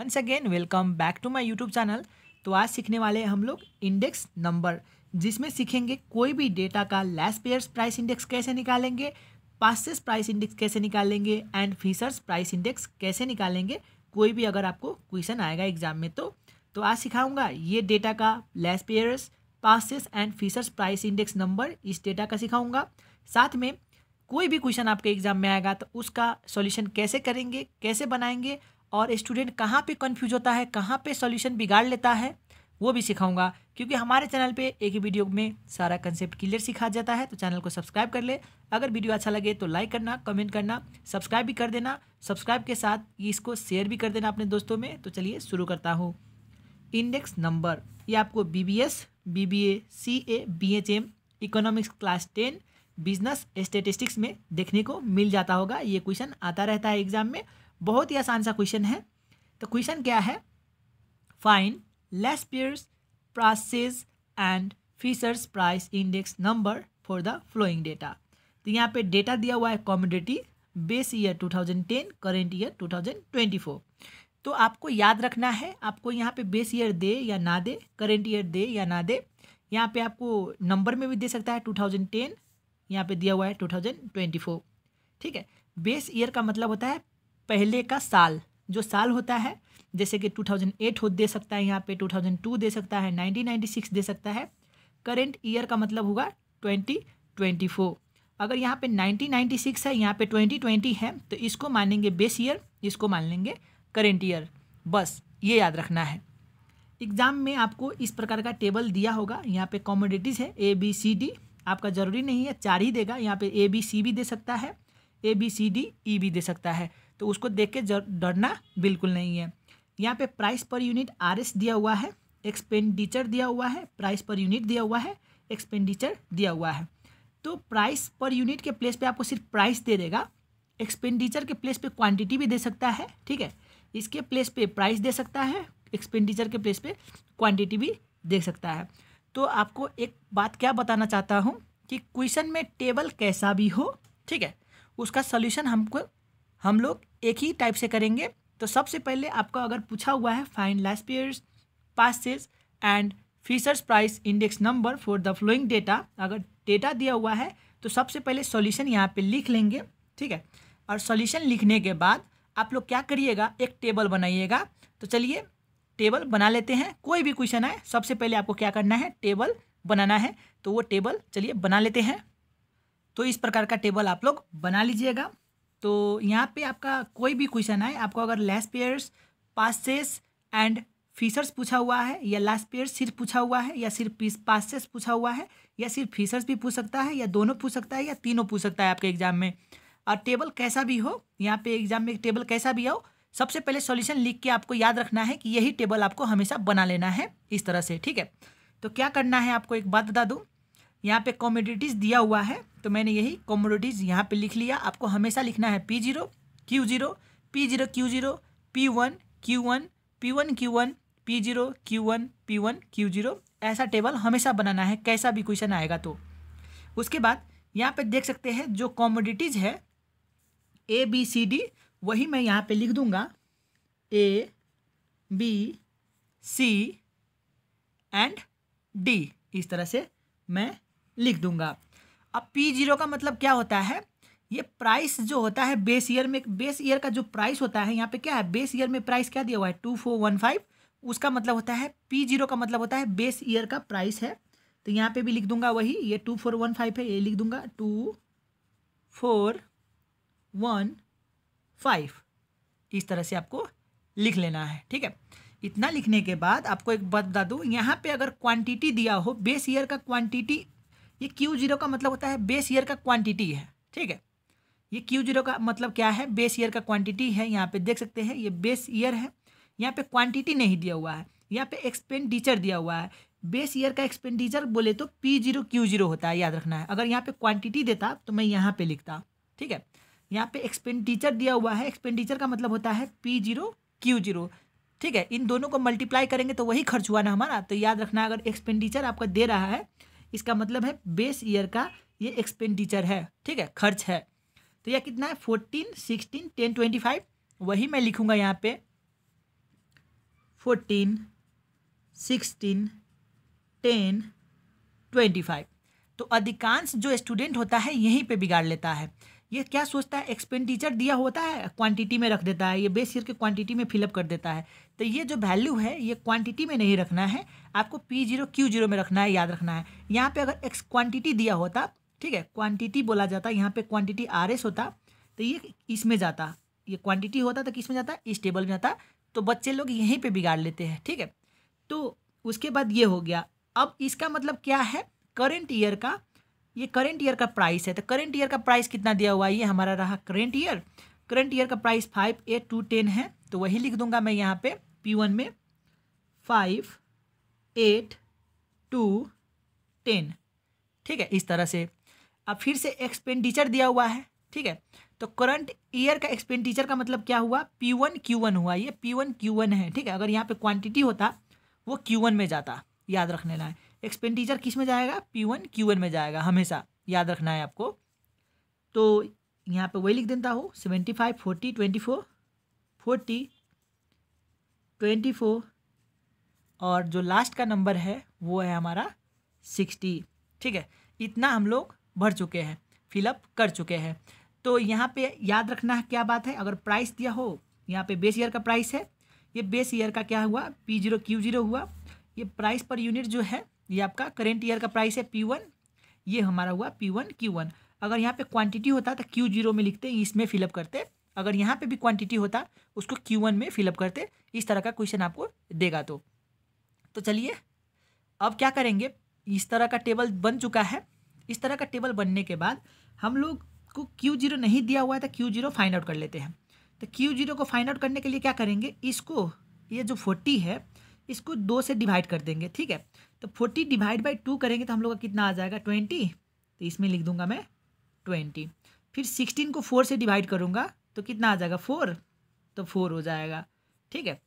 once again welcome back to my YouTube channel तो आज सीखने वाले हैं हम लोग इंडेक्स नंबर जिसमें सीखेंगे कोई भी डेटा का लास्ट पेयर्स प्राइस इंडेक्स कैसे निकालेंगे पासिस प्राइस इंडेक्स कैसे निकालेंगे एंड फीसर्स प्राइस इंडेक्स कैसे निकालेंगे कोई भी अगर आपको क्वेश्चन आएगा एग्जाम में तो तो आज सिखाऊंगा ये डेटा का Laspeyres Paasche's and Fisher's price index number इस डेटा का सिखाऊंगा साथ में कोई भी क्वेश्चन आपके एग्जाम में आएगा तो उसका सॉल्यूशन कैसे करेंगे कैसे बनाएंगे और स्टूडेंट कहाँ पे कन्फ्यूज होता है कहाँ पे सॉल्यूशन बिगाड़ लेता है वो भी सिखाऊंगा क्योंकि हमारे चैनल पे एक ही वीडियो में सारा कंसेप्ट क्लियर सिखा जाता है तो चैनल को सब्सक्राइब कर ले अगर वीडियो अच्छा लगे तो लाइक करना कमेंट करना सब्सक्राइब भी कर देना सब्सक्राइब के साथ इसको शेयर भी कर देना अपने दोस्तों में तो चलिए शुरू करता हूँ इंडेक्स नंबर ये आपको B B S B B A C A B H M economics class ten business statistics में देखने को मिल जाता होगा ये क्वेश्चन आता रहता है एग्जाम में बहुत ही आसान सा क्वेश्चन है तो क्वेश्चन क्या है find Laspeyres Paasche's and Fisher's price index number for the following data तो यहाँ पे डेटा दिया हुआ है commodity base year 2010 current year 2024 तो आपको याद रखना है आपको यहाँ पे बेस ईयर दे या ना दे करेंट ईयर दे या ना दे यहाँ पे आपको नंबर में भी दे सकता है 2010 यहाँ पे दिया हुआ है 2024 ठीक है बेस ईयर का मतलब होता है पहले का साल जो साल होता है जैसे कि 2008 हो दे सकता है यहाँ पे 2002 दे सकता है 1996 दे सकता है करेंट ईयर का मतलब होगा 2024 अगर यहाँ पे 1996 है यहाँ पे 2020 है तो इसको मानेंगे बेस ईयर इसको मान लेंगे करेंट ईयर बस ये याद रखना है एग्ज़ाम में आपको इस प्रकार का टेबल दिया होगा यहाँ पे कॉमोडिटीज़ है ए बी सी डी आपका ज़रूरी नहीं है चार ही देगा यहाँ पे ए बी सी भी दे सकता है ए बी सी डी ई भी दे सकता है तो उसको देख के डरना बिल्कुल नहीं है यहाँ पे प्राइस पर यूनिट आर दिया हुआ है एक्सपेंडिचर दिया हुआ है प्राइस पर यूनिट दिया हुआ है एक्सपेंडिचर दिया हुआ है तो प्राइस पर यूनिट के प्लेस पे आपको सिर्फ प्राइस दे देगा एक्सपेंडिचर के प्लेस पे क्वांटिटी भी दे सकता है ठीक है इसके प्लेस पे प्राइस दे सकता है एक्सपेंडिचर के प्लेस पे क्वांटिटी भी दे सकता है तो आपको एक बात क्या बताना चाहता हूँ कि क्वेश्चन में टेबल कैसा भी हो ठीक है उसका सोल्यूशन हमको हम लोग एक ही टाइप से करेंगे तो सबसे पहले आपका अगर पूछा हुआ है find Laspeyres Paasche's and Fisher's price index number for the following data अगर डेटा दिया हुआ है तो सबसे पहले सॉल्यूशन यहाँ पे लिख लेंगे ठीक है और सॉल्यूशन लिखने के बाद आप लोग क्या करिएगा एक टेबल बनाइएगा तो चलिए टेबल बना लेते हैं कोई भी क्वेश्चन आए सबसे पहले आपको क्या करना है टेबल बनाना है तो वो टेबल चलिए बना लेते हैं तो इस प्रकार का टेबल आप लोग बना लीजिएगा तो यहाँ पे आपका कोई भी क्वेश्चन आए आपको अगर Laspeyres Paasche's and Fisher's पूछा हुआ है या लास्ट पेयर्स सिर्फ पूछा हुआ है या सिर्फ पासेस पूछा हुआ है या सिर्फ फीसर्स भी पूछ सकता है या दोनों पूछ सकता है या तीनों पूछ सकता है आपके एग्जाम में और टेबल कैसा भी हो यहाँ पे एग्जाम में टेबल कैसा भी हो सबसे पहले सॉल्यूशन लिख के आपको याद रखना है कि यही टेबल आपको हमेशा बना लेना है इस तरह से ठीक है तो क्या करना है आपको एक बात बता दूँ यहाँ पे कॉमोडिटीज़ दिया हुआ है तो मैंने यही कॉमोडिटीज़ यहाँ पे लिख लिया आपको हमेशा लिखना है P zero Q zero P zero Q zero P one Q one P one Q one P zero Q one P one Q zero ऐसा टेबल हमेशा बनाना है कैसा भी क्वेश्चन आएगा तो उसके बाद यहाँ पे देख सकते हैं जो कॉमोडिटीज़ है ए बी सी डी वही मैं यहाँ पे लिख दूंगा A B C and D इस तरह से मैं लिख दूंगा अब पी जीरो का मतलब क्या होता है ये प्राइस जो होता है बेस ईयर में बेस ईयर का जो प्राइस होता है यहाँ पे क्या है बेस ईयर में प्राइस क्या दिया हुआ है टू फोर वन फाइव उसका मतलब होता है पी जीरो का मतलब होता है बेस ईयर का प्राइस है तो यहाँ पे भी लिख दूंगा वही ये टू फोर वन फाइव है ये लिख दूंगा टू फोर वन फाइव इस तरह से आपको लिख लेना है ठीक है इतना लिखने के बाद आपको एक बात बता दूँ यहाँ पे अगर क्वांटिटी दिया हो बेस ईयर का क्वांटिटी ये क्यू जीरो का मतलब होता है बेस ईयर का क्वांटिटी है ठीक है ये क्यू जीरो का मतलब क्या है बेस ईयर का क्वांटिटी है यहाँ पे देख सकते हैं ये बेस ईयर है यहाँ पे क्वांटिटी नहीं दिया हुआ है यहाँ पे एक्सपेंडिचर दिया हुआ है बेस ईयर का एक्सपेंडिचर बोले तो पी जीरो क्यू जीरो होता है याद रखना है अगर यहाँ पे क्वांटिटी देता तो मैं यहाँ पे लिखता ठीक है यहाँ पे एक्सपेंडिचर दिया हुआ है एक्सपेंडिचर का मतलब होता है पी जीरो क्यू जीरो ठीक है इन दोनों को मल्टीप्लाई करेंगे तो वही खर्च हुआ ना हमारा तो याद रखना अगर एक्सपेंडिचर आपका दे रहा है इसका मतलब है बेस ईयर का ये एक्सपेंडिचर है ठीक है खर्च है तो यह कितना है fourteen sixteen ten twenty five वही मैं लिखूंगा यहाँ पे fourteen sixteen ten twenty five तो अधिकांश जो स्टूडेंट होता है यहीं पे बिगाड़ लेता है ये क्या सोचता है एक्सपेंडिचर दिया होता है क्वांटिटी में रख देता है ये बेस ईयर के क्वांटिटी में फिलअप कर देता है तो ये जो वैल्यू है ये क्वांटिटी में नहीं रखना है आपको पी जीरो क्यू जीरो में रखना है याद रखना है यहाँ पे अगर एक्स क्वांटिटी दिया होता ठीक है क्वांटिटी बोला जाता यहाँ पे क्वांटिटी आर एस होता तो ये इसमें जाता ये क्वांटिटी होता तो किस में जाता इस टेबल में जाता तो बच्चे लोग यहीं पर बिगाड़ लेते हैं ठीक है तो उसके बाद ये हो गया अब इसका मतलब क्या है करेंट ईयर का ये करेंट ईयर का प्राइस है तो करेंट ईयर का प्राइस कितना दिया हुआ है ये हमारा रहा करेंट ईयर करेंट ईयर का price five eight two ten है तो वही लिख दूंगा मैं यहाँ पे पी वन में फाइव एट टू टेन ठीक है इस तरह से अब फिर से एक्सपेंडिचर दिया हुआ है ठीक है तो करंट ईयर का एक्सपेंडिचर का मतलब क्या हुआ पी वन क्यू वन हुआ ये पी वन क्यू वन है ठीक है अगर यहाँ पे क्वांटिटी होता वो क्यू वन में जाता याद रखने लाए एक्सपेंडिचर किस में जाएगा पी वन क्यू वन में जाएगा हमेशा याद रखना है आपको तो यहाँ पे वही लिख देता हूँ seventy five forty twenty four forty twenty four और जो लास्ट का नंबर है वो है हमारा सिक्सटी ठीक है इतना हम लोग भर चुके हैं फिलअप कर चुके हैं तो यहाँ पे याद रखना है क्या बात है अगर प्राइस दिया हो यहाँ पे बेस ईयर का प्राइस है ये बेस ईयर का क्या हुआ पी जीरो क्यू जीरो हुआ ये प्राइस पर यूनिट जो है ये आपका करेंट ईयर का प्राइस है पी वन ये हमारा हुआ पी वन क्यू वन अगर यहाँ पे क्वांटिटी होता तो क्यू जीरो में लिखते इसमें फिलअप करते अगर यहाँ पे भी क्वांटिटी होता उसको क्यू वन में फिलअप करते इस तरह का क्वेश्चन आपको देगा तो तो चलिए अब क्या करेंगे इस तरह का टेबल बन चुका है इस तरह का टेबल बनने के बाद हम लोग को क्यू जीरो नहीं दिया हुआ है तो क्यू जीरो फाइंड आउट कर लेते हैं तो क्यू जीरो को फाइंड आउट करने के लिए क्या करेंगे इसको ये जो फोर्टी है इसको दो से डिवाइड कर देंगे ठीक है तो फोर्टी डिवाइड बाई टू करेंगे तो हम लोग का कितना आ जाएगा ट्वेंटी तो इसमें लिख दूंगा मैं ट्वेंटी फिर सिक्सटीन को फोर से डिवाइड करूँगा तो कितना आ जाएगा फोर तो फोर हो जाएगा ठीक है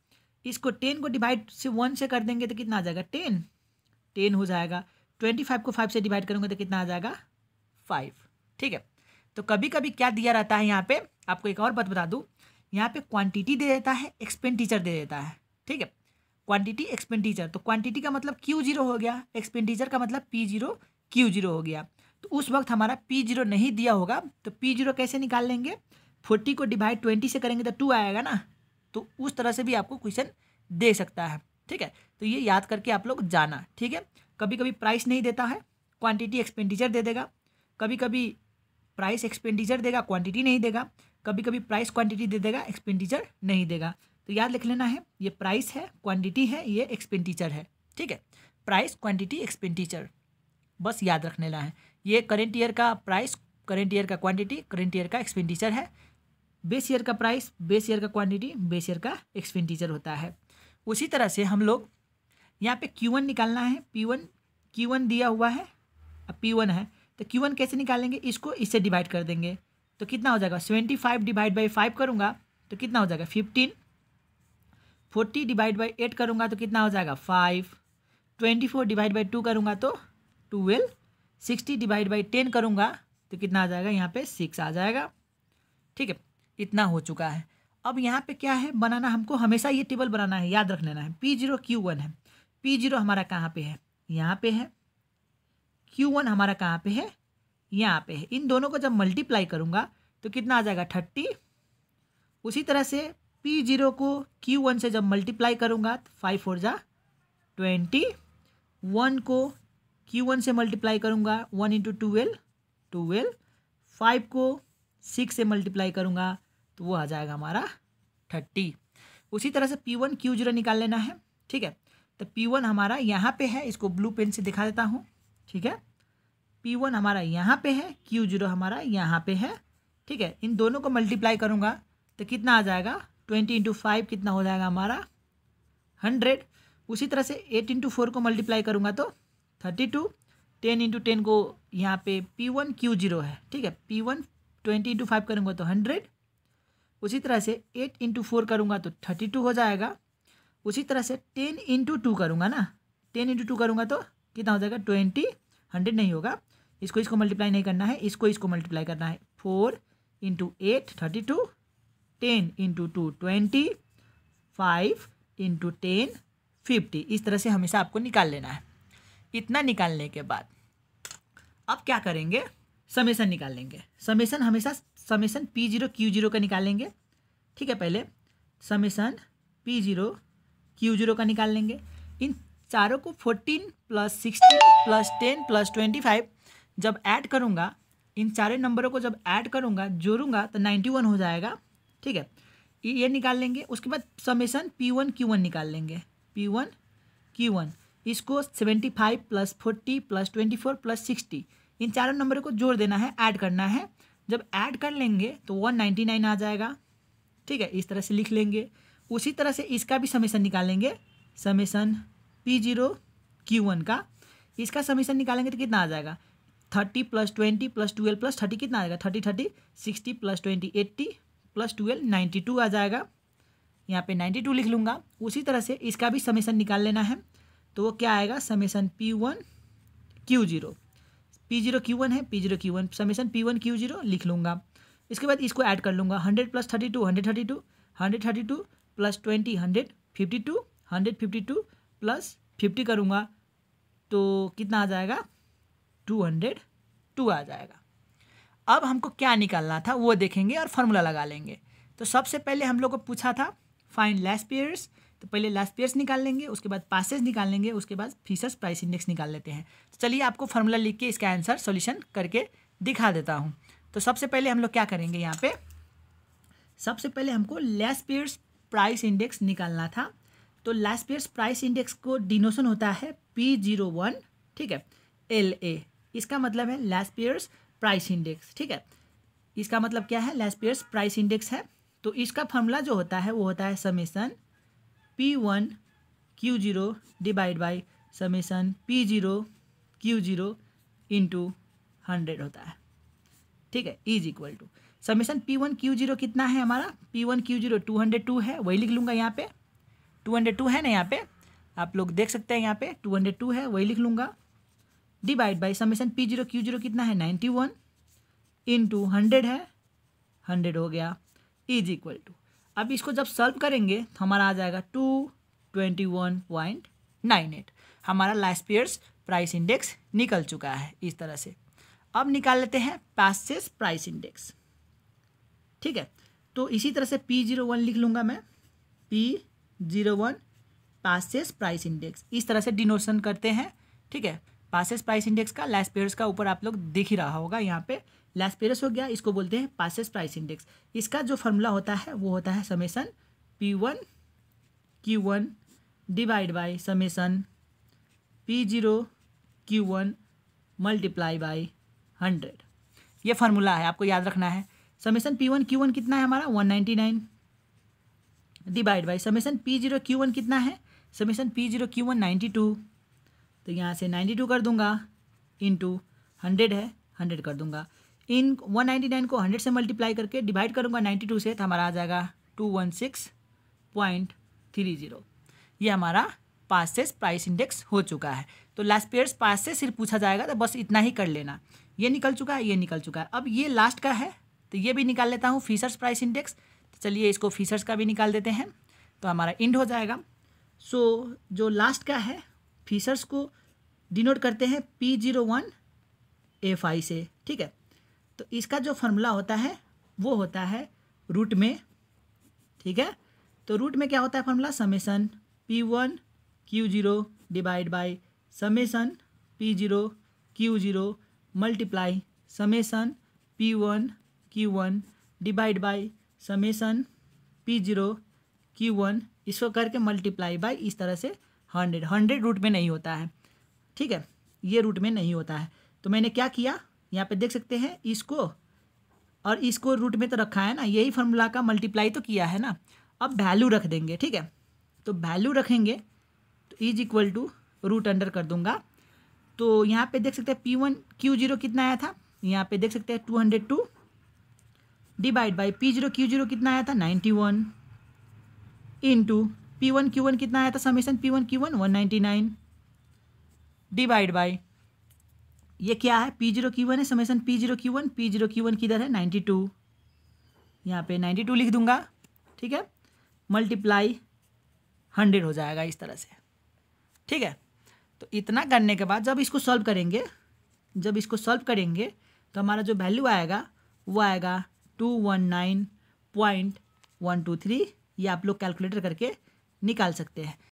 इसको टेन को डिवाइड से वन से कर देंगे तो कितना आ जाएगा टेन टेन हो जाएगा ट्वेंटी फाइव को फाइव से डिवाइड करूँगा तो कितना आ जाएगा फाइव ठीक है तो कभी कभी क्या दिया रहता है यहाँ पे आपको एक और बात बता दूँ यहाँ पे क्वांटिटी दे देता है एक्सपेंडिचर दे देता है ठीक है क्वांटिटी एक्सपेंडिचर तो क्वांटिटी का मतलब क्यू जीरो हो गया एक्सपेंडिचर का मतलब पी जीरो क्यू जीरो हो गया तो उस वक्त हमारा पी जीरो नहीं दिया होगा तो पी जीरो कैसे निकाल लेंगे फोर्टी को डिवाइड ट्वेंटी से करेंगे तो टू आएगा ना तो उस तरह से भी आपको क्वेश्चन दे सकता है ठीक है तो ये याद करके आप लोग जाना ठीक है कभी कभी प्राइस नहीं देता है क्वांटिटी एक्सपेंडिचर दे देगा कभी कभी प्राइस एक्सपेंडिचर देगा क्वांटिटी नहीं देगा कभी कभी प्राइस क्वांटिटी दे देगा एक्सपेंडिचर नहीं देगा तो याद लिख लेना है ये प्राइस है क्वांटिटी है ये एक्सपेंडिचर है ठीक है प्राइस क्वांटिटी एक्सपेंडिचर बस याद रख लेना है ये करेंट ईयर का प्राइस करेंट ईयर का क्वांटिटी करेंट ईयर का एक्सपेंडिचर है बेस ईयर का प्राइस बेस ईयर का क्वांटिटी बेस ईयर का एक्सपेंडिचर होता है उसी तरह से हम लोग यहाँ पे वन निकालना है पी वन क्यू वन दिया हुआ है अब वन है तो क्यू वन कैसे निकालेंगे इसको इससे डिवाइड कर देंगे तो कितना हो जाएगा seventy five divide by five करूँगा तो कितना हो जाएगा fifteen forty divide by eight करूँगा तो कितना हो जाएगा five twenty four divide by two करूँगा तो twelve sixty divide by ten करूँगा तो कितना आ जाएगा यहाँ पे सिक्स आ जाएगा ठीक है इतना हो चुका है अब यहाँ पे क्या है बनाना हमको हमेशा ये टेबल बनाना है याद रख लेना है पी जीरो क्यू वन है पी जीरो हमारा कहाँ पे है यहाँ पे है क्यू वन हमारा कहाँ पे है यहाँ पे है इन दोनों को जब मल्टीप्लाई करूँगा तो कितना आ जाएगा थर्टी उसी तरह से पी जीरो को क्यू वन से जब मल्टीप्लाई करूँगा तो फाइव फोर ज़ा ट्वेंटी वन को क्यू वन से मल्टीप्लाई करूँगा one into twelve twelve five को सिक्स से मल्टीप्लाई करूँगा तो वो आ जाएगा हमारा थर्टी उसी तरह से पी वन क्यू जीरो निकाल लेना है ठीक है तो पी वन हमारा यहाँ पे है इसको ब्लू पेन से दिखा देता हूँ ठीक है पी वन हमारा यहाँ पे है क्यू जीरो हमारा यहाँ पे है ठीक है इन दोनों को मल्टीप्लाई करूँगा तो कितना आ जाएगा ट्वेंटी इंटू फाइव कितना हो जाएगा हमारा हंड्रेड उसी तरह से एट इंटू फोर को मल्टीप्लाई करूँगा तो thirty two ten into ten को यहाँ पे पी वन क्यू जीरो है ठीक है P one twenty into five करूँगा तो हंड्रेड उसी तरह से एट इंटू फोर करूँगा तो थर्टी टू हो जाएगा उसी तरह से टेन इंटू टू करूँगा ना टेन इंटू टू करूँगा तो कितना हो जाएगा ट्वेंटी हंड्रेड नहीं होगा इसको इसको मल्टीप्लाई नहीं करना है इसको इसको मल्टीप्लाई करना है four into eight thirty two ten into two twenty five into ten fifty इस तरह से हमेशा आपको निकाल लेना है इतना निकालने के बाद अब क्या करेंगे समेसन निकाल लेंगे समेसन हमेशा summation P zero Q zero का निकालेंगे ठीक है पहले summation P zero Q zero का निकाल लेंगे इन चारों को fourteen plus sixteen plus ten plus twenty five जब ऐड करूँगा इन चारों नंबरों को जब ऐड करूँगा जोड़ूंगा तो नाइन्टी वन हो जाएगा ठीक है ये निकाल लेंगे उसके बाद summation P one Q one निकाल लेंगे पी वन क्यू वन इसको seventy five plus forty plus twenty four plus sixty इन चारों नंबर को जोड़ देना है ऐड करना है जब ऐड कर लेंगे तो वन नाइन्टी नाइन आ जाएगा ठीक है इस तरह से लिख लेंगे उसी तरह से इसका भी समेसन निकालेंगे summation P zero Q one का इसका समेसन निकालेंगे तो कितना आ जाएगा thirty plus twenty plus twelve plus thirty कितना आएगा thirty thirty sixty plus twenty eighty plus twelve ninety two आ जाएगा यहाँ पे नाइन्टी टू लिख लूँगा उसी तरह से इसका भी समेसन निकाल लेना है तो वो क्या आएगा summation P one Q zero P zero Q one है P zero Q one summation P one Q zero लिख लूँगा इसके बाद इसको ऐड कर लूँगा hundred plus thirty two hundred thirty two hundred thirty two plus twenty hundred fifty two hundred fifty two plus fifty करूँगा तो कितना आ जाएगा टू हंड्रेड टू आ जाएगा अब हमको क्या निकालना था वो देखेंगे और फार्मूला लगा लेंगे तो सबसे पहले हम लोग को पूछा था फाइन लेस पेयर्स तो पहले लास्ट पेयर्स निकाल लेंगे उसके बाद पासेज निकाल लेंगे उसके बाद फीसर्स प्राइस इंडेक्स निकाल लेते हैं तो चलिए आपको फार्मूला लिख के इसका आंसर सॉल्यूशन करके दिखा देता हूँ तो सबसे पहले हम लोग क्या करेंगे यहाँ पे सबसे पहले हमको लेस पेयर्स प्राइस इंडेक्स निकालना था तो लास्ट पेयर्स प्राइस इंडेक्स को डिनोशन होता है पी जीरो वन ठीक है एल ए इसका मतलब है लास्ट पेयर्स प्राइस इंडेक्स ठीक है इसका मतलब क्या है लेस पेयर्स प्राइस इंडेक्स है तो इसका फॉर्मूला जो होता है वो होता है summation P one Q zero divide by summation P zero Q zero into hundred होता है ठीक है is equal to summation P one Q zero कितना है हमारा P one Q zero two hundred two है वही लिख लूँगा यहाँ पे टू हंड्रेड टू है ना यहाँ पे आप लोग देख सकते हैं यहाँ पे टू हंड्रेड टू है वही लिख लूँगा divide by summation P zero Q zero कितना है नाइन्टी वन इंटू हंड्रेड है हंड्रेड हो गया इज इक्वल टू अब इसको जब सॉल्व करेंगे तो हमारा आ जाएगा two twenty one point nine eight हमारा लास्ट पीयर्स प्राइस इंडेक्स निकल चुका है इस तरह से अब निकाल लेते हैं पासेस प्राइस इंडेक्स ठीक है तो इसी तरह से पी जीरो वन लिख लूँगा मैं P zero one Paasche's price index इस तरह से डिनोशन करते हैं ठीक है पासेस प्राइस इंडेक्स का लैस पेयर्स का ऊपर आप लोग देख ही रहा होगा यहाँ पे लैस पेयर्स हो गया इसको बोलते हैं पासेस प्राइस इंडेक्स इसका जो फॉर्मूला होता है वो होता है summation P one Q one divide by summation P zero Q one multiply by hundred ये फार्मूला है आपको याद रखना है summation P one Q one कितना है हमारा one ninety nine divide by summation P zero Q one कितना है summation P zero Q one ninety two तो यहाँ से नाइन्टी टू कर दूंगा टू हंड्रेड है हंड्रेड कर दूंगा इन वन नाइन्टी नाइन को हंड्रेड से मल्टीप्लाई करके डिवाइड करूँगा नाइन्टी टू से तो हमारा आ जाएगा two one six point three zero ये हमारा पासेस प्राइस इंडेक्स हो चुका है तो लास्ट पेयर्स पास से सिर्फ पूछा जाएगा तो बस इतना ही कर लेना ये निकल चुका है ये निकल चुका है अब ये लास्ट का है तो ये भी निकाल लेता हूँ फीसर्स प्राइस इंडेक्स तो चलिए इसको फीसर्स का भी निकाल देते हैं तो हमारा इंड हो जाएगा सो so, जो लास्ट का है फीसर्स को डिनोट करते हैं P zero one F I से ठीक है तो इसका जो फॉर्मूला होता है वो होता है रूट में ठीक है तो रूट में क्या होता है formula summation P one Q zero divide by summation P zero Q zero multiply summation P one Q one divide by summation P zero Q one इसको करके मल्टीप्लाई बाई इस तरह से हंड्रेड हंड्रेड रूट में नहीं होता है ठीक है ये रूट में नहीं होता है तो मैंने क्या किया यहाँ पे देख सकते हैं इसको और इसको रूट में तो रखा है ना यही फार्मूला का मल्टीप्लाई तो किया है ना अब वैल्यू रख देंगे ठीक है तो वैल्यू रखेंगे तो is equal to root under कर दूंगा तो यहाँ पे देख सकते हैं पी वन क्यू जीरो कितना आया था यहाँ पे देख सकते हैं two hundred two divide by P zero Q zero कितना आया था ninety one into P one Q one कितना आया था summation P one Q one one ninety nine divide by ये क्या है पी जीरो क्यू वन है summation P zero Q one P zero Q one किधर है नाइन्टी टू यहाँ पे नाइन्टी टू लिख दूंगा ठीक है मल्टीप्लाई हंड्रेड हो जाएगा इस तरह से ठीक है तो इतना करने के बाद जब इसको सॉल्व करेंगे जब इसको सॉल्व करेंगे तो हमारा जो वैल्यू आएगा वो आएगा two one nine point one two three ये आप लोग कैलकुलेटर करके निकाल सकते हैं